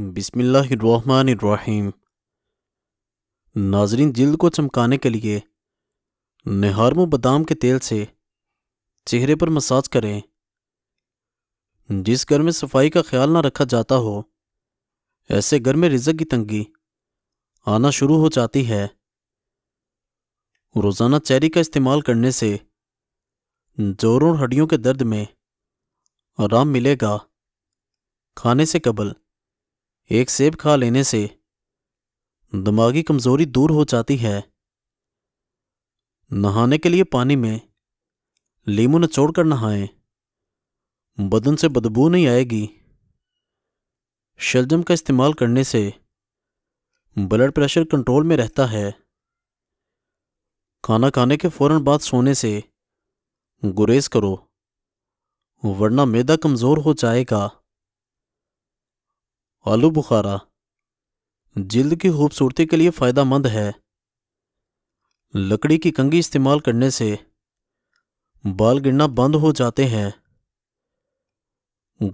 बिसमीम नाजरीन जल्द को चमकाने के लिए निहारमो बादाम के तेल से चेहरे पर मसाज करें जिस घर में सफाई का ख्याल ना रखा जाता हो ऐसे घर में रिजक की तंगी आना शुरू हो जाती है रोज़ाना चेरी का इस्तेमाल करने से जोरों और हड्डियों के दर्द में आराम मिलेगा खाने से कबल एक सेब खा लेने से दिमागी कमजोरी दूर हो जाती है नहाने के लिए पानी में लीमू निचोड़ कर नहाएं बदन से बदबू नहीं आएगी शलजम का इस्तेमाल करने से ब्लड प्रेशर कंट्रोल में रहता है खाना खाने के फौरन बाद सोने से गुरेज करो वरना मैदा कमज़ोर हो जाएगा आलू बुखारा जल्द की खूबसूरती के लिए फ़ायदा मंद है लकड़ी की कंगी इस्तेमाल करने से बाल गिरना बंद हो जाते हैं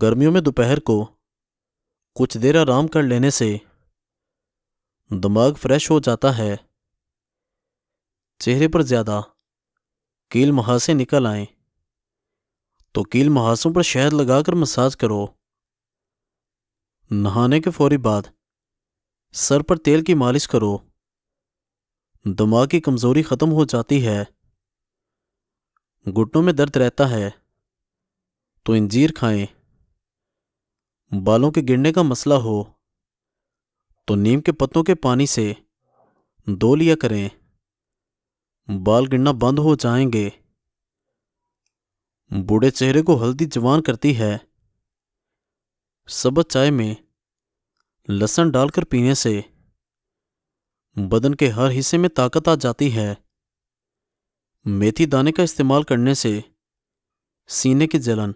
गर्मियों में दोपहर को कुछ देर आराम कर लेने से दिमाग फ्रेश हो जाता है चेहरे पर ज़्यादा कील महासे निकल आए तो कील महासों पर शहद लगाकर मसाज करो नहाने के फौरी बाद सर पर तेल की मालिश करो दिमाग की कमज़ोरी ख़त्म हो जाती है घुटनों में दर्द रहता है तो इंजीर खाएं बालों के गिरने का मसला हो तो नीम के पत्तों के पानी से धो लिया करें बाल गिरना बंद हो जाएंगे बूढ़े चेहरे को हल्दी जवान करती है सबज चाय में लसन डालकर पीने से बदन के हर हिस्से में ताकत आ जाती है मेथी दाने का इस्तेमाल करने से सीने की जलन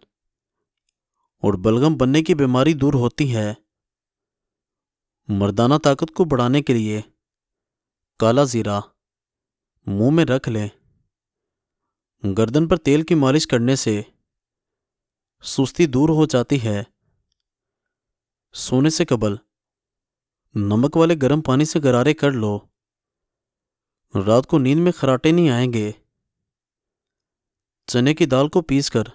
और बलगम बनने की बीमारी दूर होती है मर्दाना ताकत को बढ़ाने के लिए काला ज़ीरा मुंह में रख लें गर्दन पर तेल की मालिश करने से सुस्ती दूर हो जाती है सोने से कबल नमक वाले गर्म पानी से गरारे कर लो रात को नींद में खराटे नहीं आएंगे चने की दाल को पीस कर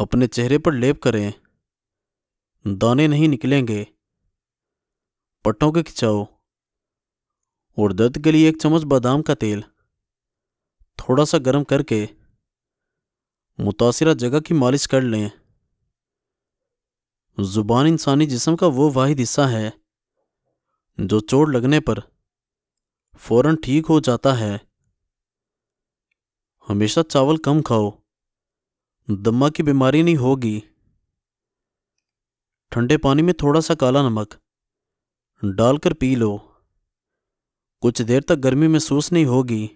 अपने चेहरे पर लेप करें दाने नहीं निकलेंगे पट्टों के खिंचाओ और दर्द के लिए एक चम्मच बादाम का तेल थोड़ा सा गर्म करके मुतासरा जगह की मालिश कर लें ज़ुबान इंसानी जिसम का वो वाहिद हिस्सा है जो चोट लगने पर फौरन ठीक हो जाता है हमेशा चावल कम खाओ दमा की बीमारी नहीं होगी ठंडे पानी में थोड़ा सा काला नमक डालकर पी लो कुछ देर तक गर्मी महसूस नहीं होगी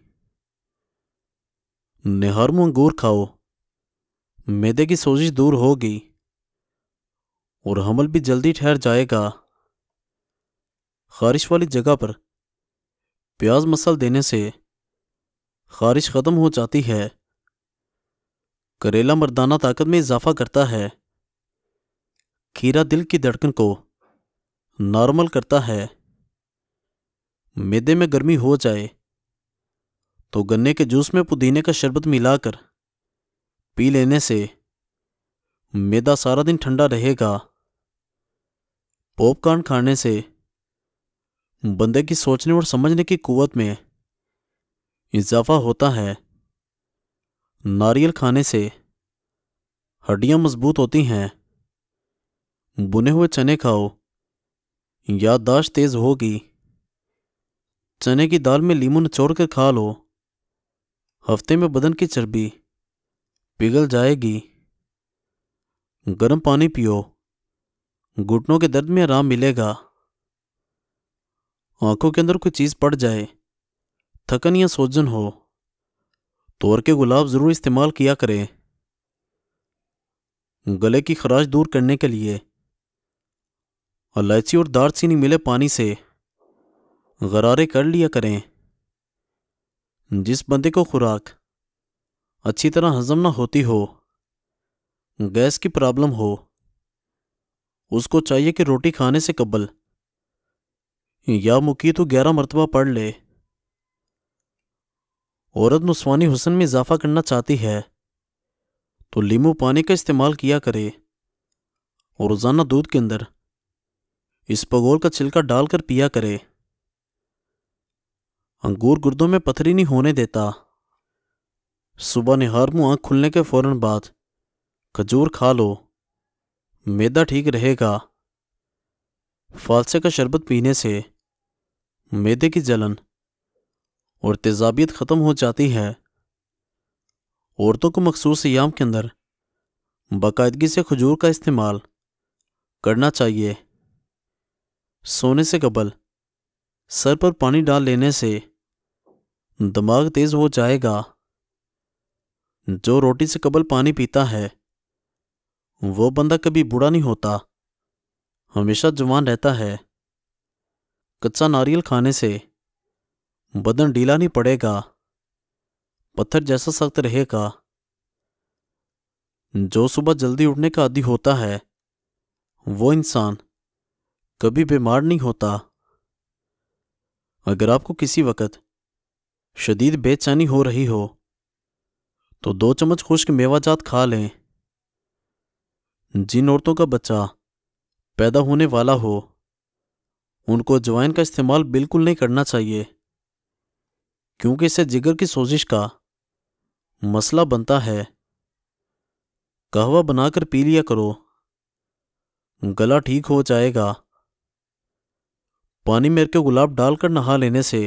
निहार अंगूर खाओ मैदे की सोजिश दूर होगी और हमल भी जल्दी ठहर जाएगा खारिश वाली जगह पर प्याज मसल देने से खारिश ख़त्म हो जाती है करेला मर्दाना ताकत में इजाफा करता है खीरा दिल की धड़कन को नॉर्मल करता है मैदे में गर्मी हो जाए तो गन्ने के जूस में पुदीने का शरबत मिलाकर पी लेने से मैदा सारा दिन ठंडा रहेगा पॉपकॉर्न खाने से बंदे की सोचने और समझने की कुवत में इजाफा होता है नारियल खाने से हड्डियां मजबूत होती हैं बुने हुए चने खाओ याददाश्त तेज़ होगी चने की दाल में लीमू निचोड़ कर खा लो हफ्ते में बदन की चर्बी पिघल जाएगी गर्म पानी पियो घुटनों के दर्द में आराम मिलेगा आंखों के अंदर कोई चीज़ पड़ जाए थकन या सोजन हो तोर के गुलाब ज़रूर इस्तेमाल किया करें गले की खराश दूर करने के लिए इलायची और दारचीनी मिले पानी से गरारे कर लिया करें जिस बंदे को खुराक अच्छी तरह हजम ना होती हो गैस की प्रॉब्लम हो उसको चाहिए कि रोटी खाने से कबल या मुकी तो ग्यारह मरतबा पढ़ ले औरत नुस्वानी हुसन में इजाफा करना चाहती है तो लीम पानी का इस्तेमाल किया करे और रोज़ाना दूध के अंदर इस पगोल का छिलका डालकर पिया करे अंगूर गुर्दों में पथरी नहीं होने देता सुबह निहार मुँह आँख खुलने के फ़ौरन बाद खजूर खा लो मैदा ठीक रहेगा फालसे का शरबत पीने से मैदे की जलन और तेजाबियत ख़त्म हो जाती है औरतों को मखसूस याम के अंदर बाकायदगी से खजूर का इस्तेमाल करना चाहिए सोने से कबल सर पर पानी डाल लेने से दिमाग तेज़ हो जाएगा जो रोटी से कबल पानी पीता है वो बंदा कभी बूढ़ा नहीं होता हमेशा जवान रहता है कच्चा नारियल खाने से बदन ढीला नहीं पड़ेगा पत्थर जैसा सख्त रहेगा जो सुबह जल्दी उठने का आदि होता है वो इंसान कभी बीमार नहीं होता अगर आपको किसी वक्त शदीद बेचैनी हो रही हो तो दो चम्मच खुश्क मेवाजात खा लें जिन औरतों का बच्चा पैदा होने वाला हो उनको जवाइन का इस्तेमाल बिल्कुल नहीं करना चाहिए क्योंकि इससे जिगर की सोजिश का मसला बनता है कहवा बनाकर पी लिया करो गला ठीक हो जाएगा पानी में के गुलाब डालकर नहा लेने से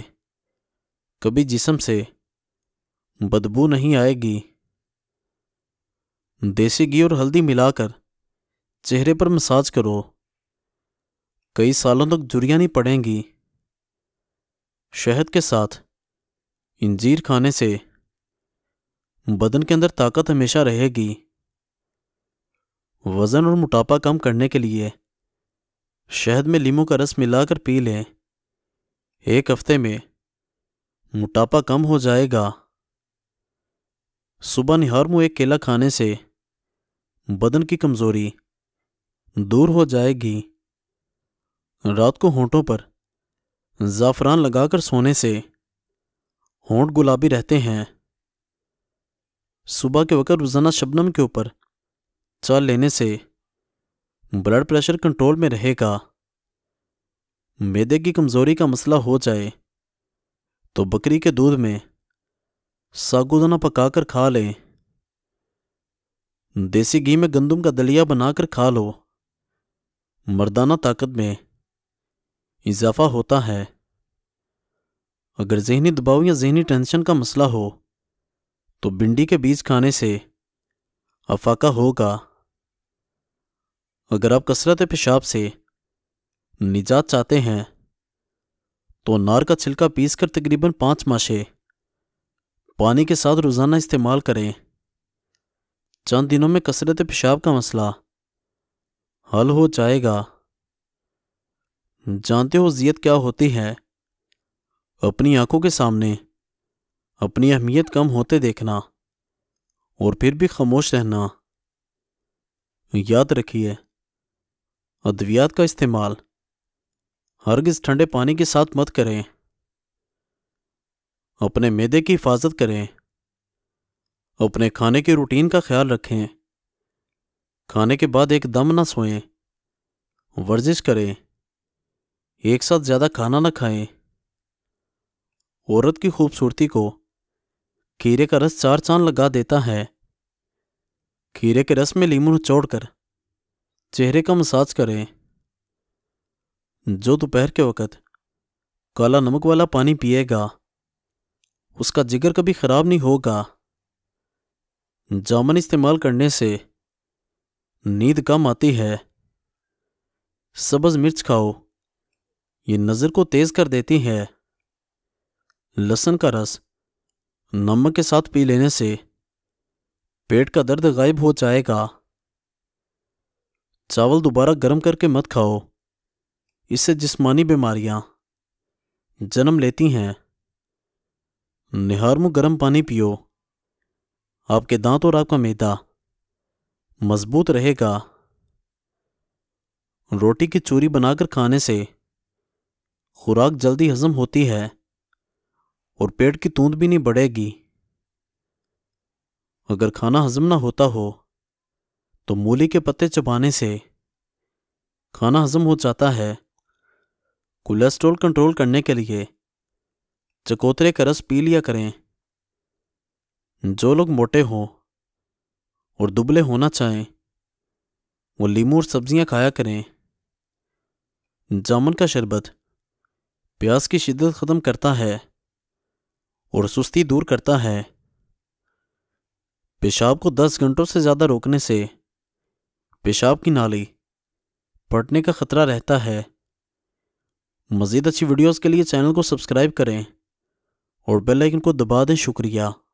कभी जिसम से बदबू नहीं आएगी देसी घी और हल्दी मिलाकर चेहरे पर मसाज करो कई सालों तक जुड़िया नहीं पड़ेंगी शहद के साथ इंजीर खाने से बदन के अंदर ताकत हमेशा रहेगी वज़न और मोटापा कम करने के लिए शहद में लीमू का रस मिलाकर पी लें एक हफ्ते में मोटापा कम हो जाएगा सुबह निहार मुँह एक केला खाने से बदन की कमज़ोरी दूर हो जाएगी रात को होंठों पर ज़ाफ़रान लगाकर सोने से होंठ गुलाबी रहते हैं सुबह के वक्त रोज़ाना शबनम के ऊपर चाल लेने से ब्लड प्रेशर कंट्रोल में रहेगा मैदे की कमज़ोरी का मसला हो जाए तो बकरी के दूध में सागुदाना पकाकर खा लें देसी घी में गंदम का दलिया बनाकर खा लो मर्दाना ताकत में इजाफा होता है अगर जहनी दबाव या जहनी टेंशन का मसला हो तो भिंडी के बीज खाने से अफाका होगा अगर आप कसरत पेशाब से निजात चाहते हैं तो अनार का छिलका पीस कर तकरीबन पांच माशे पानी के साथ रोज़ाना इस्तेमाल करें चंद दिनों में कसरत पेशाब का मसला हल हो जाएगा जानते हो जियत क्या होती है अपनी आंखों के सामने अपनी अहमियत कम होते देखना और फिर भी खामोश रहना याद रखिए अद्वियात का इस्तेमाल हरगिज ठंडे पानी के साथ मत करें अपने मैदे की हिफाजत करें अपने खाने के रूटीन का ख्याल रखें खाने के बाद एक दम ना सोएं वर्जिश करें एक साथ ज़्यादा खाना ना खाएं औरत की खूबसूरती को खीरे का रस चार चांद लगा देता है खीरे के रस में लीमू कर चेहरे का मसाज करें जो दोपहर के वक़्त काला नमक वाला पानी पिएगा उसका जिगर कभी ख़राब नहीं होगा जामन इस्तेमाल करने से नींद कम आती है सब्ज मिर्च खाओ ये नज़र को तेज़ कर देती है लसन का रस नमक के साथ पी लेने से पेट का दर्द गायब हो जाएगा चावल दोबारा गर्म करके मत खाओ इससे जिस्मानी बीमारियां जन्म लेती हैं निहार मुंह गर्म पानी पियो आपके दांत और आपका मैदा मजबूत रहेगा रोटी की चूरी बनाकर खाने से खुराक जल्दी हजम होती है और पेट की तूंद भी नहीं बढ़ेगी अगर खाना हजम ना होता हो तो मूली के पत्ते चबाने से खाना हजम हो जाता है कोलेस्ट्रॉल कंट्रोल करने के लिए चकोतरे का रस पी लिया करें जो लोग मोटे हों और दुबले होना चाहें वो लीमू और सब्जियां खाया करें जामुन का शरबत प्यास की शिद्दत ख़त्म करता है और सुस्ती दूर करता है पेशाब को दस घंटों से ज़्यादा रोकने से पेशाब की नाली पटने का ख़तरा रहता है मज़ीद अच्छी वीडियोस के लिए चैनल को सब्सक्राइब करें और बेल आइकन को दबा दें शुक्रिया